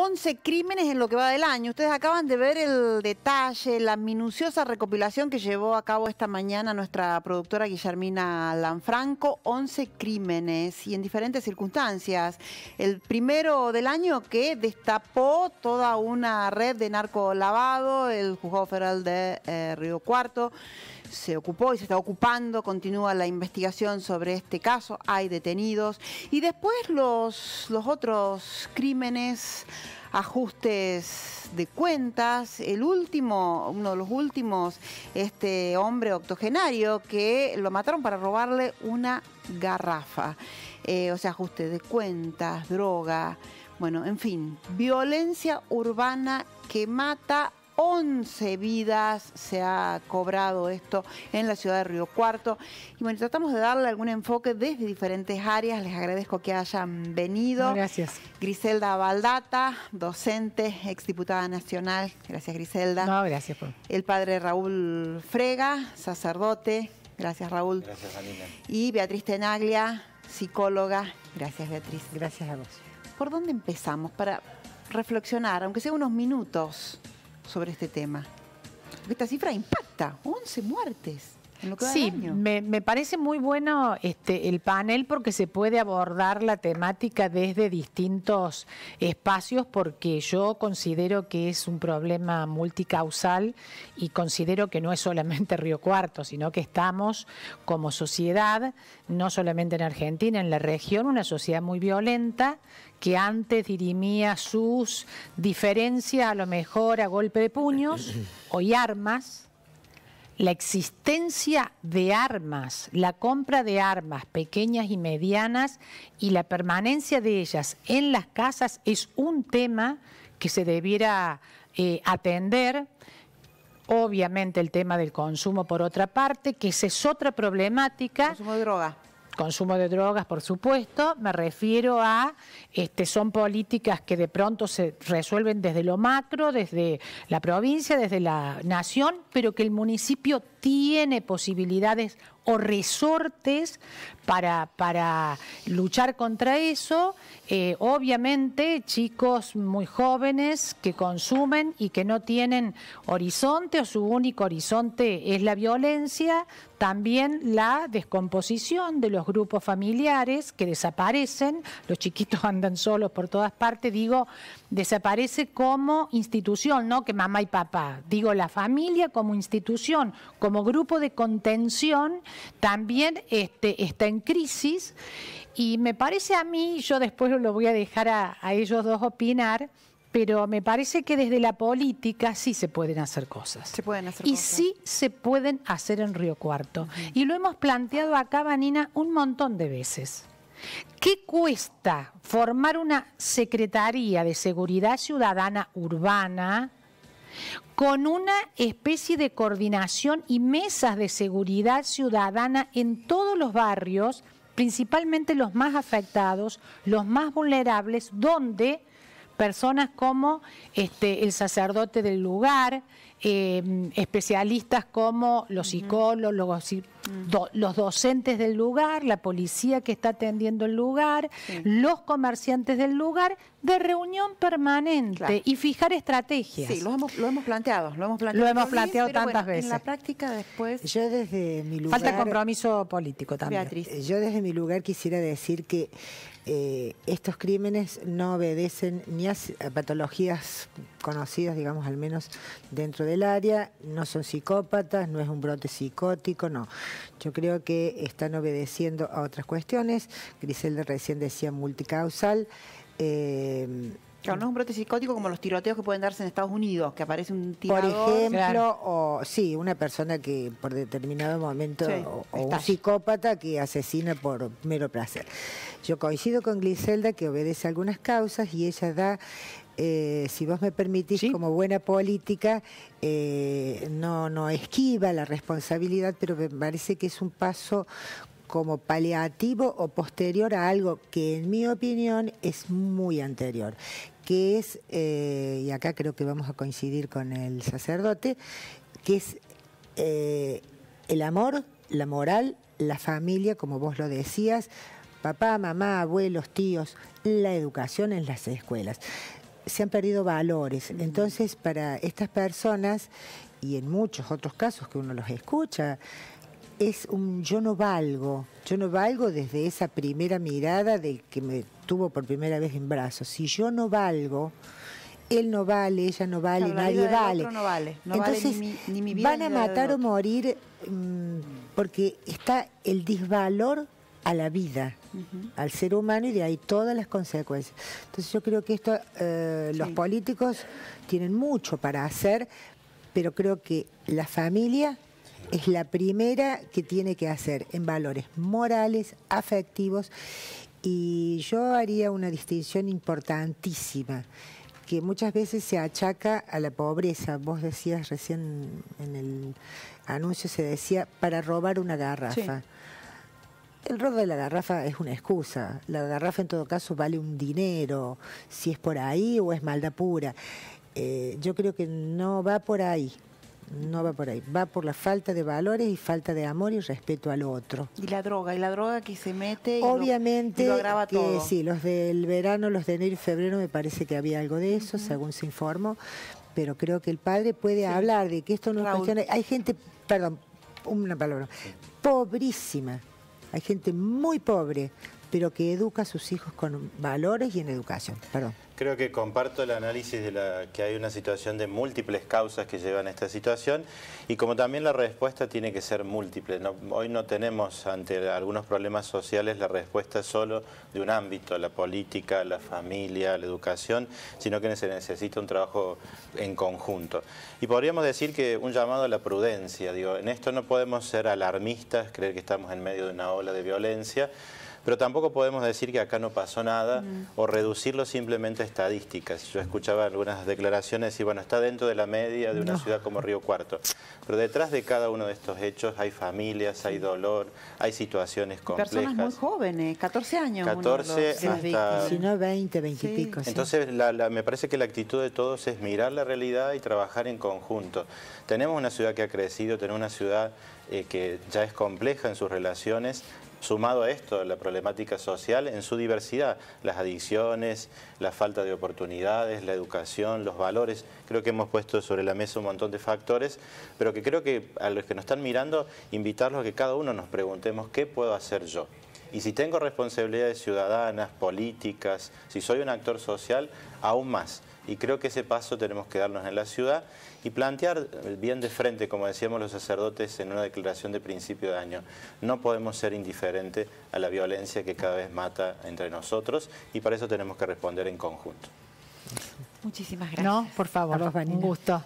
11 crímenes en lo que va del año. Ustedes acaban de ver el detalle, la minuciosa recopilación que llevó a cabo esta mañana nuestra productora Guillermina Lanfranco. 11 crímenes y en diferentes circunstancias. El primero del año que destapó toda una red de narco lavado, el juzgado federal de eh, Río Cuarto se ocupó y se está ocupando, continúa la investigación sobre este caso, hay detenidos y después los, los otros crímenes, ajustes de cuentas, el último, uno de los últimos, este hombre octogenario que lo mataron para robarle una garrafa, eh, o sea, ajustes de cuentas, droga, bueno, en fin, violencia urbana que mata 11 vidas se ha cobrado esto en la ciudad de Río Cuarto. Y bueno, tratamos de darle algún enfoque desde diferentes áreas. Les agradezco que hayan venido. Gracias. Griselda Baldata, docente, exdiputada nacional. Gracias, Griselda. No, gracias. El padre Raúl Frega, sacerdote. Gracias, Raúl. Gracias, Alina. Y Beatriz Tenaglia, psicóloga. Gracias, Beatriz. Gracias a vos. ¿Por dónde empezamos? Para reflexionar, aunque sea unos minutos sobre este tema. esta cifra impacta, 11 muertes sí, me, parece muy bueno este, el panel porque se puede abordar la temática desde distintos espacios porque yo considero que es un problema multicausal y considero que no es solamente Río Cuarto, sino que estamos como sociedad, no solamente en Argentina, en la región, una sociedad muy violenta que antes dirimía sus diferencias a lo mejor a golpe de puños, hoy armas la existencia de armas, la compra de armas pequeñas y medianas y la permanencia de ellas en las casas es un tema que se debiera eh, atender. Obviamente el tema del consumo por otra parte, que esa es otra problemática. Consumo de droga consumo de drogas, por supuesto, me refiero a, este, son políticas que de pronto se resuelven desde lo macro, desde la provincia, desde la nación, pero que el municipio tiene posibilidades o resortes para, para luchar contra eso. Eh, obviamente, chicos muy jóvenes que consumen y que no tienen horizonte o su único horizonte es la violencia, también la descomposición de los grupos familiares que desaparecen, los chiquitos andan solos por todas partes, digo, desaparece como institución, no que mamá y papá, digo la familia como institución, como grupo de contención también este, está en crisis y me parece a mí, yo después lo voy a dejar a, ellos dos opinar, pero me parece que desde la política sí se pueden hacer cosas. Se pueden hacer y sí se pueden hacer en Río Cuarto. Y lo hemos planteado acá, Vanina, un montón de veces. ¿Qué cuesta formar una Secretaría de Seguridad Ciudadana Urbana con una especie de coordinación y mesas de seguridad ciudadana en todos los barrios, principalmente los más afectados, los más vulnerables, donde personas como este, el sacerdote del lugar, eh, especialistas como los psicólogos, los docentes del lugar, la policía que está atendiendo el lugar, los comerciantes del lugar, de reunión permanente y fijar estrategias. Sí, lo hemos, planteado, lo hemos planteado, tantas veces. En la práctica después... Yo desde mi Falta compromiso político también. Yo desde mi lugar quisiera decir que eh, estos crímenes no obedecen ni a, patologías conocidas, digamos, al menos dentro del área, no son psicópatas, no es un brote psicótico, no. Yo creo que están obedeciendo a otras cuestiones. Griselda recién decía multicausal. Eh, Claro, no es un brote psicótico como los tiroteos que pueden darse en Estados Unidos, que aparece un tirador. Por ejemplo, o sí, una persona que por determinado momento, o, un psicópata que asesina por mero placer. Yo coincido con Gliselda que obedece algunas causas y ella da eh, si vos me permitís, como buena política, eh, no, no esquiva la responsabilidad, pero me parece que es un paso como paliativo o posterior a algo que en mi opinión es muy anterior, que es, eh, y acá creo que vamos a coincidir con el sacerdote, que es eh, el amor, la moral, la familia, como vos lo decías, papá, mamá, abuelos, tíos, la educación en las escuelas. Se han perdido valores. Entonces, para estas personas y en muchos otros casos que uno los escucha, es un yo no valgo, yo no valgo desde esa primera mirada de que me tuvo por primera vez en brazos. Si yo no valgo, él no vale, ella no vale, nadie vale. No vale no Entonces, vale van a matar o morir mm, porque está el disvalor a la vida, al ser humano y de ahí todas las consecuencias. Entonces yo creo que esto eh, los políticos tienen mucho para hacer, pero creo que la familia es la primera que tiene que hacer en valores morales, afectivos, y yo haría una distinción importantísima que muchas veces se achaca a la pobreza. Vos decías recién en el anuncio, se decía, para robar una garrafa. El robo de la garrafa es una excusa. La garrafa en todo caso vale un dinero, si es por ahí o es maldad pura. Eh, yo creo que no va por ahí. No va por ahí, va por la falta de valores y falta de amor y respeto al otro. Y la droga, y la droga que se mete y Obviamente, lo, y todo. Sí, los del verano, los de enero y febrero me parece que había algo de eso, según se informó, pero creo que el padre puede hablar de que esto no es cuestión... Hay gente, perdón, una palabra, pobrísima, hay gente muy pobre, pero que educa a sus hijos con valores y en educación. Creo que comparto el análisis de la, que hay una situación de múltiples causas que llevan a esta situación y como también la respuesta tiene que ser múltiple. hoy no tenemos ante algunos problemas sociales la respuesta solo de un ámbito, la política, la familia, la educación, sino que se necesita un trabajo en conjunto. Y podríamos decir que un llamado a la prudencia, en esto no podemos ser alarmistas, creer que estamos en medio de una ola de violencia, pero tampoco podemos decir que acá no pasó nada o reducirlo simplemente a estadísticas. Yo escuchaba algunas declaraciones y bueno, está dentro de la media de una ciudad como Río Cuarto. Pero detrás de cada uno de estos hechos hay familias, hay dolor, hay situaciones complejas. Personas muy jóvenes, 14 años. 14 hasta... 19, 20, 20 y pico. Entonces me parece que la actitud de todos es mirar la realidad y trabajar en conjunto. Tenemos una ciudad que ha crecido, tenemos una ciudad eh, que ya es compleja en sus relaciones, Sumado a esto, la problemática social en su diversidad, las adicciones, la falta de oportunidades, la educación, los valores, creo que hemos puesto sobre la mesa un montón de factores, pero que creo que a los que nos están mirando, invitarlos a que cada uno nos preguntemos qué puedo hacer yo. Y si tengo responsabilidades ciudadanas, políticas, si soy un actor social, aún más. Y creo que ese paso tenemos que darnos en la ciudad y plantear bien de frente, como decíamos los sacerdotes en una declaración de principio de año, no podemos ser indiferentes a la violencia que cada vez mata entre nosotros y para eso tenemos que responder en conjunto. Muchísimas gracias. No, por favor, un gusto.